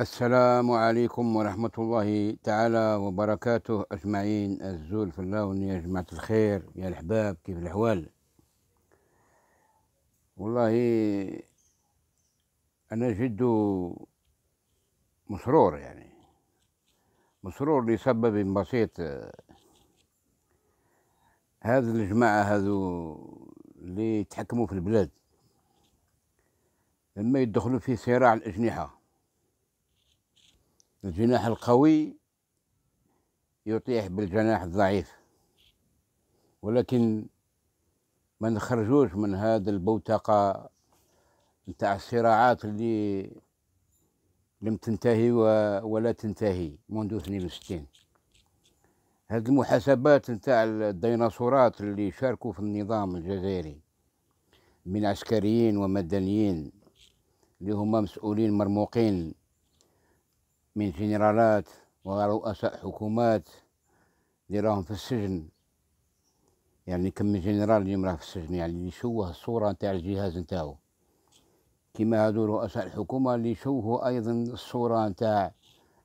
السلام عليكم ورحمة الله تعالى وبركاته أجمعين الزول في الله يا جماعة الخير يا الحباب كيف الأحوال والله أنا جد مسرور يعني مسرور لسبب بسيط هذا الجماعة هذو اللي يتحكموا في البلاد لما يدخلوا في صراع الأجنحة الجناح القوي يطيح بالجناح الضعيف ولكن ما نخرجوش من هذا البوتقة نتاع الصراعات اللي لم تنتهي ولا تنتهي منذ 62 هذه المحاسبات نتاع الديناصورات اللي شاركوا في النظام الجزائري من عسكريين ومدنيين اللي هما مسؤولين مرموقين من جنرالات ورؤساء حكومات اللي راهم في السجن يعني كم من جنرال اللي راه في السجن يعني اللي شوه الصوره نتاع الجهاز نتاعو كما هادو رؤساء الحكومه اللي يشوهوا ايضا الصوره نتاع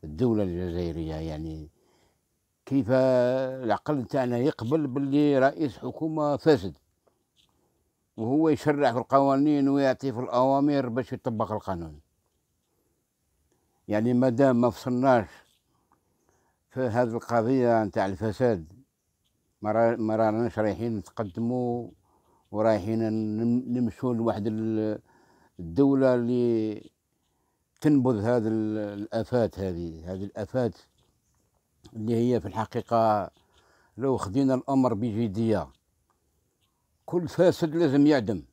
الدوله الجزائريه يعني كيف العقل نتاعنا يقبل باللي رئيس حكومه فاسد وهو يشرع في القوانين ويعطي في الاوامر باش يطبق القانون يعني مادام ما فصلناش في هذه القضية نتاع الفساد ما راناش رايحين نتقدموا ورايحين نمشوا لواحد الدولة اللي تنبذ هذه الآفات هذه هذه الآفات اللي هي في الحقيقة لو خدينا الأمر بجدية كل فاسد لازم يعدم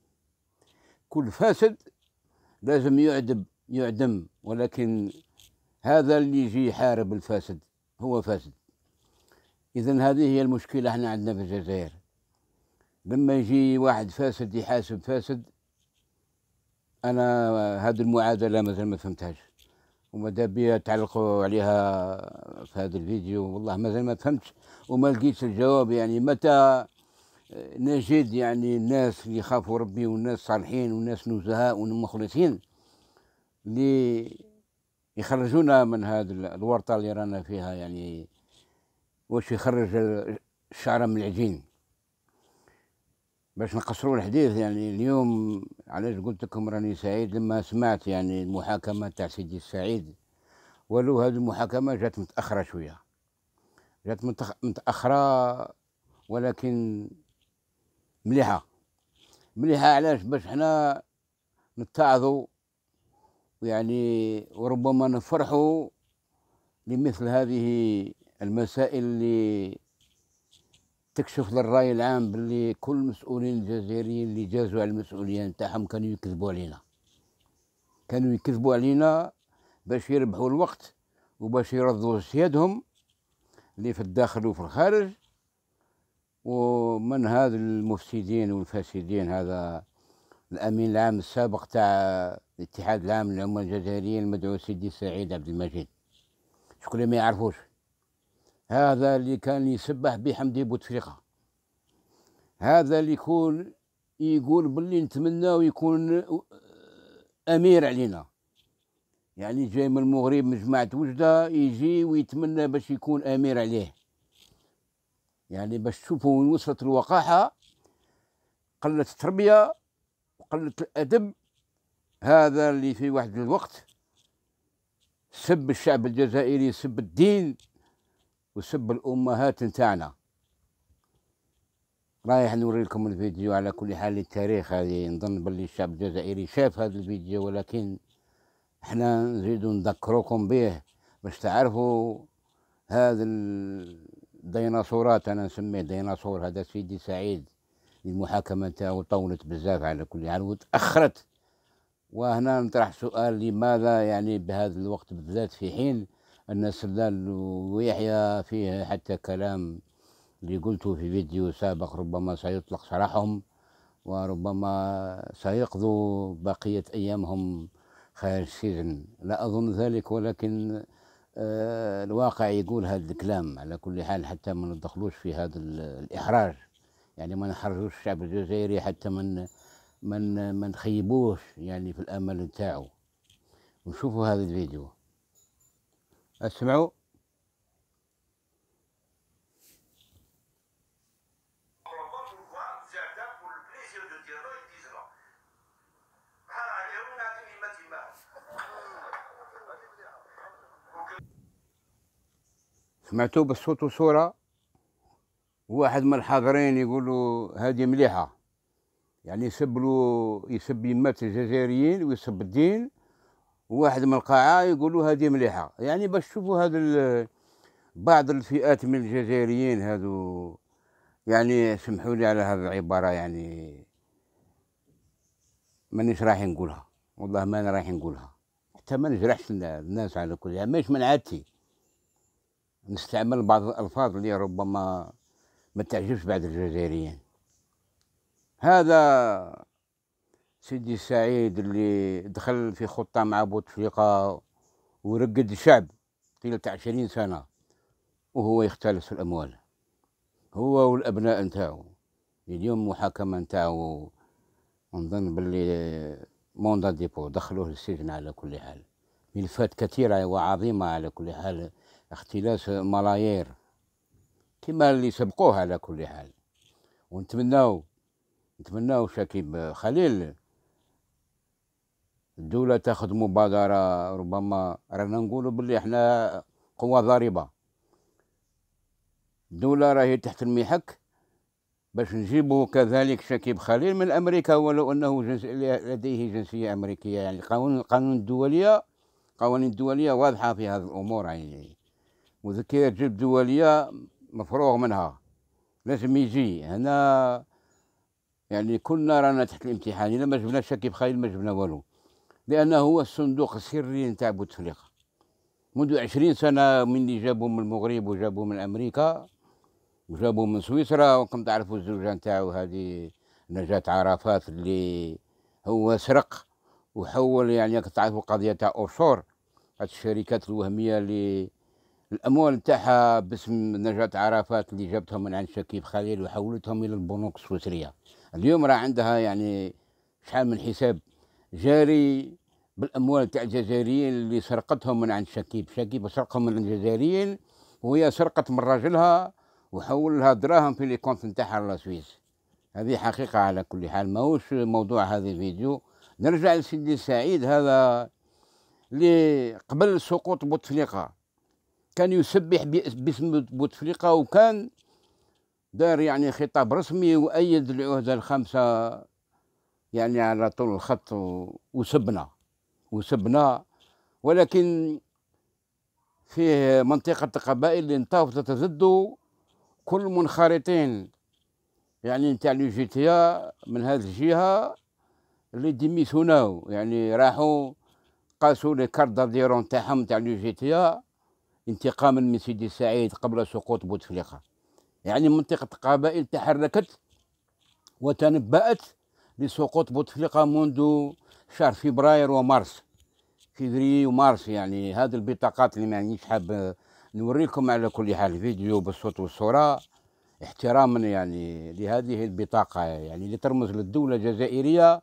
كل فاسد لازم يعدم يعدم ولكن هذا اللي يجي يحارب الفاسد هو فاسد إذا هذه هي المشكلة احنا عندنا في الجزائر لما يجي واحد فاسد يحاسب فاسد أنا هذه المعادلة مازال ما فهمتهاش وما بيا تعلقوا عليها في هذا الفيديو والله مازال ما فهمتش وما لقيتش الجواب يعني متى نجد يعني الناس اللي يخافوا ربي والناس صالحين والناس نزهاء ومخلصين اللي يخرجونا من هذه الورطه اللي رانا فيها يعني واش يخرج الشعره من العجين باش نقصروا الحديث يعني اليوم علاش قلت لكم راني سعيد لما سمعت يعني المحاكمه تاع سيدي السعيد ولو هذه المحاكمه جات متاخره شويه جات متاخره ولكن مليحه مليحه علاش باش حنا نتعظوا ويعني وربما نفرح لمثل هذه المسائل اللي تكشف للراي العام باللي كل المسؤولين الجزائريين اللي جازوا على المسؤوليه نتاعهم كانوا يكذبوا علينا كانوا يكذبوا علينا باش يربحوا الوقت وباش يرضوا سيادهم اللي في الداخل وفي الخارج ومن هذا المفسدين والفاسدين هذا الامين العام السابق تاع الاتحاد العام للامه الجزائريه المدعو سيدي سعيد عبد المجيد شكون ما يعرفوش هذا اللي كان يسبح بحمدي بوتفليقه هذا اللي يكون يقول باللي نتمنى يكون آه، امير علينا يعني جاي من المغرب من جماعه وجده يجي ويتمنى باش يكون امير عليه يعني باش تشوفوا وين وصلت الوقاحه قلة التربيه وقلة الادب هذا اللي في واحد الوقت سب الشعب الجزائري سب الدين وسب الامهات نتاعنا رايح نوري لكم الفيديو على كل حال التاريخ هذه نظن باللي الشعب الجزائري شاف هذا الفيديو ولكن احنا نزيدو نذكروكم به باش تعرفوا هذا الديناصورات انا نسميه ديناصور هذا سيدي سعيد المحاكمه نتاعو طولت بزاف على كل حال وتاخرت وهنا نطرح سؤال لماذا يعني بهذا الوقت بالذات في حين أن سلال ويحيى فيه حتى كلام اللي قلته في فيديو سابق ربما سيطلق سراحهم وربما سيقضوا بقية أيامهم خارج السجن لا أظن ذلك ولكن آه، الواقع يقول هذا الكلام على كل حال حتى ما ندخلوش في هذا الإحراج يعني ما نحرجوش الشعب الجزائري حتى من من ما نخيبوش يعني في الامل نتاعو ونشوفوا هذا الفيديو اسمعوا سمعتوه بالصوت وصورة واحد من الحاضرين يقولوا هذه مليحة يعني يسب له يسب يمات الجزائريين ويسب الدين وواحد من القاعة يقولوا هذه مليحة يعني باش تشوفوا هذا بعض الفئات من الجزائريين هذو يعني سمحوا لي على هذه العبارة يعني مانيش رايح نقولها والله ما انا رايح نقولها حتى ما نجرحش الناس على كل يعني ماهيش من عادتي نستعمل بعض الألفاظ اللي ربما ما تعجبش بعض الجزائريين هذا سيدي سعيد اللي دخل في خطة مع بوتفليقة ورقد الشعب طيلة عشرين سنة وهو يختلس الأموال هو والأبناء نتاعو اليوم محاكمة نتاعو نظن باللي موندا ديبو دخلوه للسجن على كل حال ملفات كثيرة وعظيمة على كل حال اختلاس ملايير كما اللي سبقوه على كل حال ونتمناو نتمناو شكيب خليل الدولة تاخذ مبادرة ربما رانا نقولوا بلي احنا قوة ضاربة الدولة راهي تحت المحك باش نجيبوا كذلك شكيب خليل من أمريكا ولو أنه جنس لديه جنسية أمريكية يعني القانون القانون الدولية القوانين الدولية واضحة في هذه الأمور يعني وذكية جلب دولية مفروغ منها لازم يجي هنا يعني كنا رانا تحت الامتحان الا ما جبناش شكيب بخايل ما جبنا والو لانه هو الصندوق السري نتاع بوتفليقه منذ عشرين سنة من اللي جابوا من المغرب وجابوا من أمريكا وجابوا من سويسرا وكم تعرفوا الزوجة نتاعو هذه نجاة عرفات اللي هو سرق وحول يعني تعرفوا القضية تاع اوشور هاد الشركات الوهمية اللي الأموال نتاعها باسم نجاة عرفات اللي جابتهم من عند شكيب خليل وحولتهم إلى البنوك السويسرية اليوم راه عندها يعني شحال من حساب جاري بالاموال تاع الجزائريين اللي سرقتهم من عند شكيب شكيب سرقهم من الجزائريين وهي سرقت من راجلها وحول لها دراهم في ليكونت نتاعها لاسويس هذه حقيقة على كل حال ماهوش موضوع هذا الفيديو نرجع لسيدي سعيد هذا اللي قبل سقوط بوتفليقة كان يسبح باسم بوتفليقة وكان دار يعني خطاب رسمي وأيد العهدة الخمسة يعني على طول الخط وسبنا وسبنا ولكن في منطقة القبائل اللي انطافت تتزدوا كل منخرطين يعني نتاع لي جي من هذه الجهة اللي ديميسوناو يعني راحوا قاسوا لي كارد ديرون تاعهم تاع لي جي انتقاما من سيدي سعيد قبل سقوط بوتفليقه يعني منطقة قبائل تحركت وتنبأت لسقوط بوتفليقة منذ شهر فبراير ومارس فبراير ومارس يعني هذه البطاقات اللي مانيش حاب نوريكم على كل حال فيديو بالصوت والصورة احتراما يعني لهذه البطاقة يعني اللي ترمز للدولة الجزائرية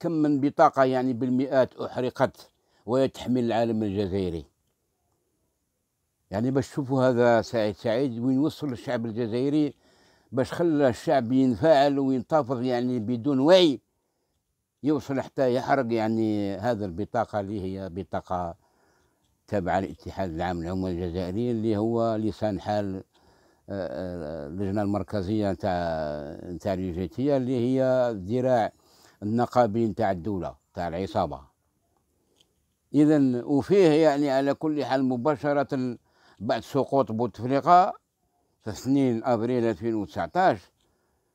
كم من بطاقة يعني بالمئات أحرقت ويتحمل العالم الجزائري يعني باش تشوفوا هذا سعيد سعيد وين وصل الشعب الجزائري باش خلى الشعب ينفعل وينتفض يعني بدون وعي يوصل حتى يحرق يعني هذا البطاقة اللي هي بطاقة تابعة للاتحاد العام للعمال الجزائري اللي هو لسان حال آه، آه، اللجنة المركزية نتاع نتاع اليوجيتية اللي هي الذراع النقابي نتاع الدولة نتاع العصابة إذا وفيه يعني على كل حال مباشرة بعد سقوط بوتفليقة في سنين أبريل 2019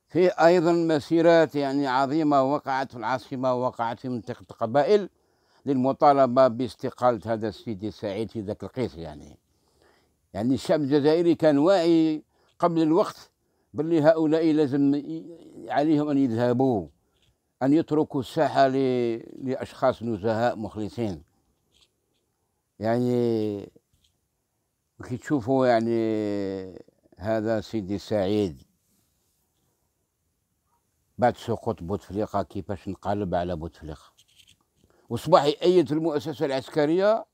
في أيضا مسيرات يعني عظيمة وقعت في العاصمة وقعت في منطقة قبائل للمطالبة باستقالة هذا السيدي سعيد في ذاك القيس يعني يعني الشعب الجزائري كان واعي قبل الوقت باللي هؤلاء لازم عليهم أن يذهبوا أن يتركوا الساحة لأشخاص نزهاء مخلصين يعني كي تشوفوا يعني هذا سيدي سعيد بعد سقوط بوتفليقه كيفاش نقلب على بوتفليقه وصباح يأيد المؤسسة العسكرية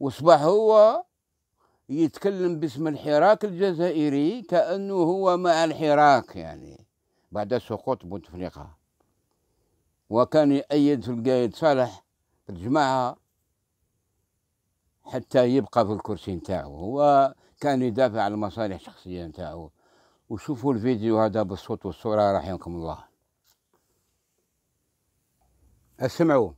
وصباح هو يتكلم باسم الحراك الجزائري كأنه هو مع الحراك يعني بعد سقوط بوتفليقة وكان يأيد في القايد صالح الجماعة حتى يبقى في الكرسي نتاعو هو كان يدافع على المصالح الشخصية نتاعو وشوفوا الفيديو هذا بالصوت والصورة رحمكم الله اسمعوا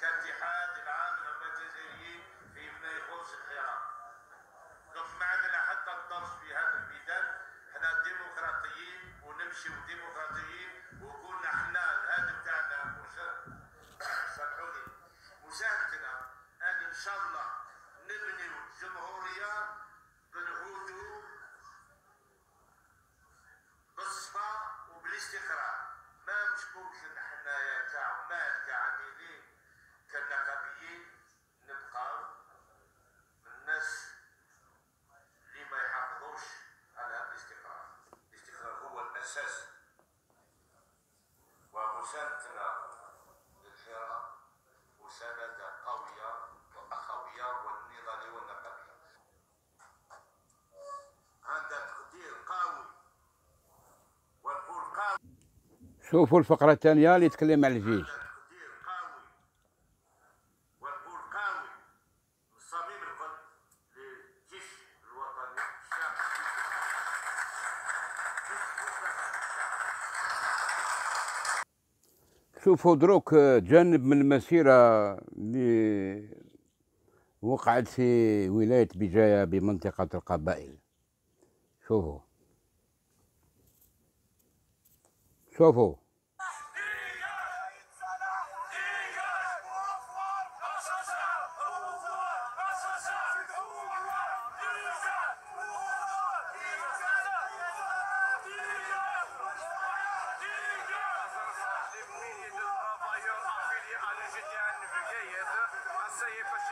كاتحاد العام للأمة الجزائرية فيما يخص الحرام. نقف معنا لحتى الدرس في هذا الميدان، احنا ديمقراطيين ونمشي وديمقراطيين شوفوا الفقرة الثانية اللي تكلم على الجيش شوفوا دروك آه، جانب من المسيرة اللي وقعت في ولاية بجاية بمنطقة القبائل شوفوا seu avô.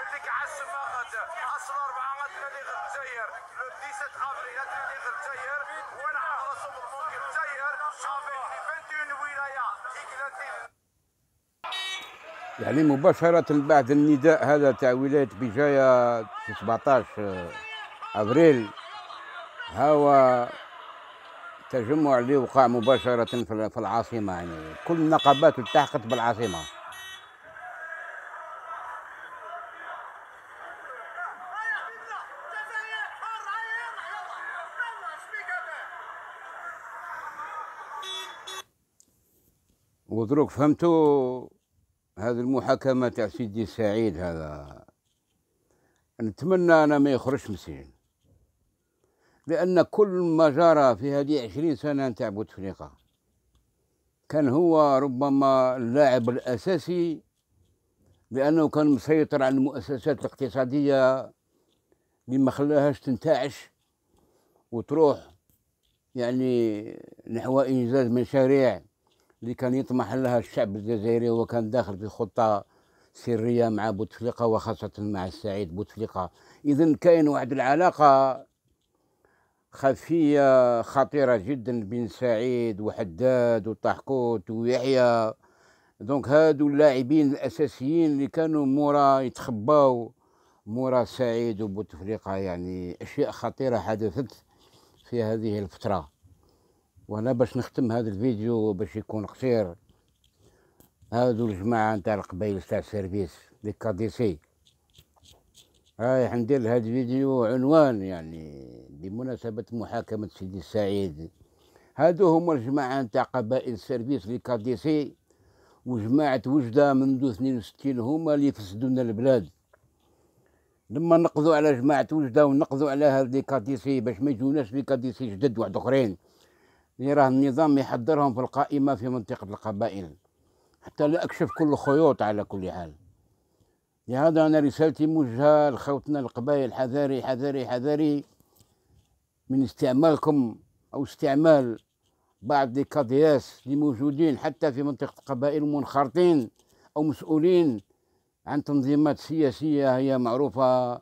اللي الجزائر لو 17 افريل الجزائر وانا على الجزائر 21 ولايه يعني مباشرة بعد النداء هذا تاع ولاية بجاية 17 أبريل هو تجمع اللي وقع مباشرة في العاصمة يعني كل النقابات التحقت بالعاصمة وضروك فهمتوا هذه المحاكمة تاع سيدي سعيد هذا نتمنى أنا ما يخرجش مسين لأن كل ما جرى في هذه عشرين سنة نتاع بوتفليقة كان هو ربما اللاعب الأساسي لأنه كان مسيطر على المؤسسات الاقتصادية اللي ما خلاهاش تنتعش وتروح يعني نحو إنجاز مشاريع اللي كان يطمح لها الشعب الجزائري وكان كان داخل في خطه سريه مع بوتفليقه وخاصه مع السعيد بوتفليقه اذا كاين واحد العلاقه خفيه خطيره جدا بين سعيد وحداد وطحكوت ويحيى دونك هادو اللاعبين الاساسيين اللي كانوا مورا يتخباو مورا سعيد وبوتفليقه يعني اشياء خطيره حدثت في هذه الفتره وانا باش نختم هذا الفيديو باش يكون قصير هادو الجماعة نتاع القبايل تاع السيرفيس لي كادي سي ندير حندير هاد الفيديو عنوان يعني بمناسبة محاكمة سيدي السعيد هادو هما الجماعة نتاع قبائل السيرفيس لي كادي سي وجماعة وجدة منذ 62 هما اللي فسدوا لنا البلاد لما نقضوا على جماعة وجدة ونقضوا على هاد لي كادي سي باش ما يجوناش لي كادي سي جدد واحد اخرين اللي راه النظام يحضرهم في القائمة في منطقة القبائل حتى لا أكشف كل خيوط على كل حال لهذا أنا رسالتي موجهة لخوتنا القبائل حذاري حذاري حذاري من استعمالكم أو استعمال بعض الكادياس اللي موجودين حتى في منطقة القبائل منخرطين أو مسؤولين عن تنظيمات سياسية هي معروفة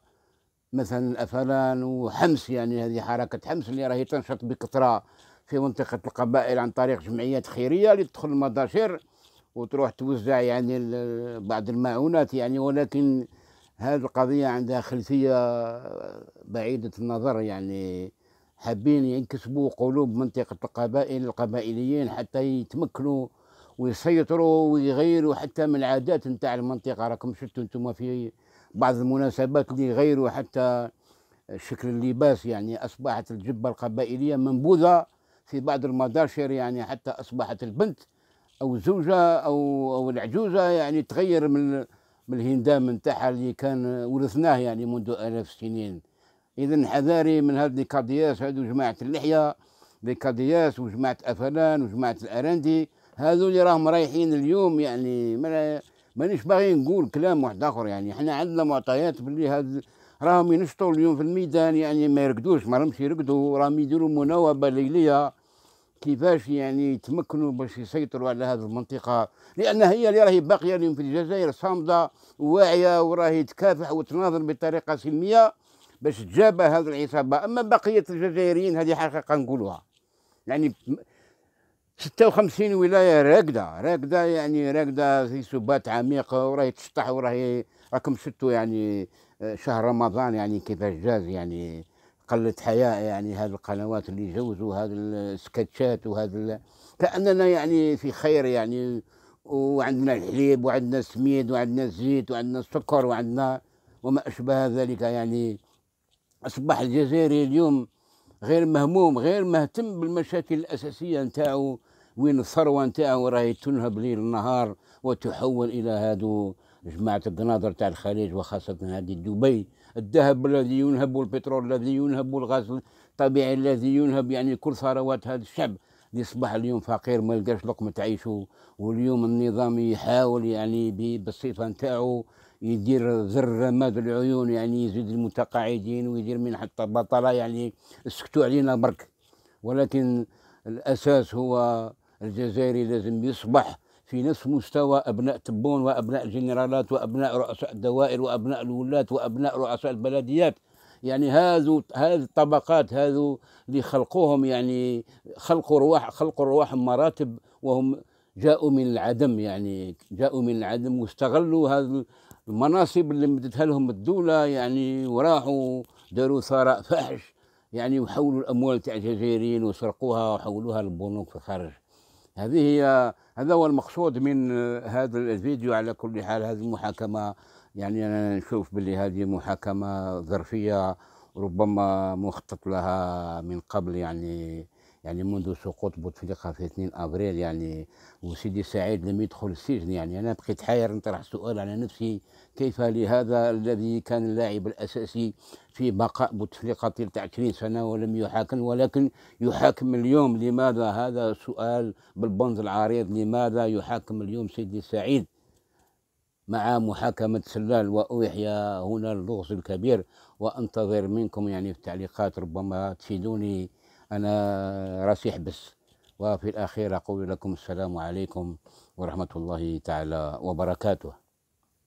مثلا أفلان وحمس يعني هذه حركة حمس اللي راهي تنشط بكثرة في منطقة القبائل عن طريق جمعيات خيرية اللي تدخل المطاشير وتروح توزع يعني بعض المعونات يعني ولكن هذه القضية عندها خلفية بعيدة النظر يعني حابين ينكسبوا قلوب منطقة القبائل القبائليين حتى يتمكنوا ويسيطروا ويغيروا حتى من العادات نتاع المنطقة راكم شفتوا انتم في بعض المناسبات اللي يغيروا حتى شكل اللباس يعني أصبحت الجبة القبائلية منبوذة في بعض المداشر يعني حتى أصبحت البنت أو الزوجة أو أو العجوزة يعني تغير من من الهندام نتاعها اللي كان ورثناه يعني منذ آلاف السنين إذا حذاري من هذ الكادياس هذو جماعة اللحية الكادياس وجماعة أفلان وجماعة الأرندي هذو اللي راهم رايحين اليوم يعني مانيش باغي نقول كلام واحد آخر يعني احنا عندنا معطيات باللي هذ راهم ينشطوا اليوم في الميدان يعني ما يرقدوش ما راهمش يرقدوا راهم يديروا مناوبة ليلية كيفاش يعني يتمكنوا باش يسيطروا على هذه المنطقه لان هي اللي راهي باقيه اليوم في الجزائر صامده واعيه وراهي تكافح وتناظر بطريقه سلميه باش تجابه هذه العصابه اما بقيه الجزائريين هذه حقيقه نقولوها يعني 56 ولايه راكده راكده يعني راكده في سبات عميقه وراهي تشطح وراهي راكم شتوا يعني آه، شهر رمضان يعني كيفاش جاز يعني قلة حياء يعني هذه القنوات اللي يجوزوا هذه السكتشات وهذا كأننا يعني في خير يعني وعندنا الحليب وعندنا السميد وعندنا الزيت وعندنا السكر وعندنا وما أشبه ذلك يعني أصبح الجزائري اليوم غير مهموم غير مهتم بالمشاكل الأساسية نتاعو وين الثروة نتاعو راهي تنهب ليل نهار وتحول إلى هادو جماعة القناضر تاع الخليج وخاصة هذه دبي الذهب الذي ينهب والبترول الذي ينهب والغاز الطبيعي الذي ينهب يعني كل ثروات هذا الشعب اللي اصبح اليوم فقير ما يلقاش لقمه عيشه واليوم النظام يحاول يعني بالصفه نتاعو يدير زر رماد العيون يعني يزيد المتقاعدين ويدير من حتى بطلة يعني سكتوا علينا برك ولكن الاساس هو الجزائري لازم يصبح في نفس مستوى أبناء تبون وأبناء الجنرالات وأبناء رؤساء الدوائر وأبناء الولاة وأبناء رؤساء البلديات يعني هذو هذه الطبقات هذو اللي خلقوهم يعني خلقوا رواح خلقوا رواحهم مراتب وهم جاءوا من العدم يعني جاءوا من العدم واستغلوا هذه المناصب اللي مدتها لهم الدوله يعني وراحوا داروا ثراء فاحش يعني وحولوا الاموال تاع الجزائريين وسرقوها وحولوها للبنوك في الخارج هذه هي هذا هو المقصود من آه، هذا الفيديو على كل حال هذه المحاكمة يعني أنا نشوف باللي هذه محاكمة ظرفية ربما مخطط لها من قبل يعني يعني منذ سقوط بوتفليقه في 2 ابريل يعني وسيدي سعيد لم يدخل السجن يعني انا بقيت حاير نطرح سؤال على نفسي كيف لهذا الذي كان اللاعب الاساسي في بقاء بوتفليقه تلت 20 سنه ولم يحاكم ولكن يحاكم اليوم لماذا هذا سؤال بالبنز العريض لماذا يحاكم اليوم سيدي سعيد مع محاكمة سلال وأوحي هنا اللغز الكبير وأنتظر منكم يعني في التعليقات ربما تفيدوني أنا راسي حبس وفي الأخير أقول لكم السلام عليكم ورحمة الله تعالى وبركاته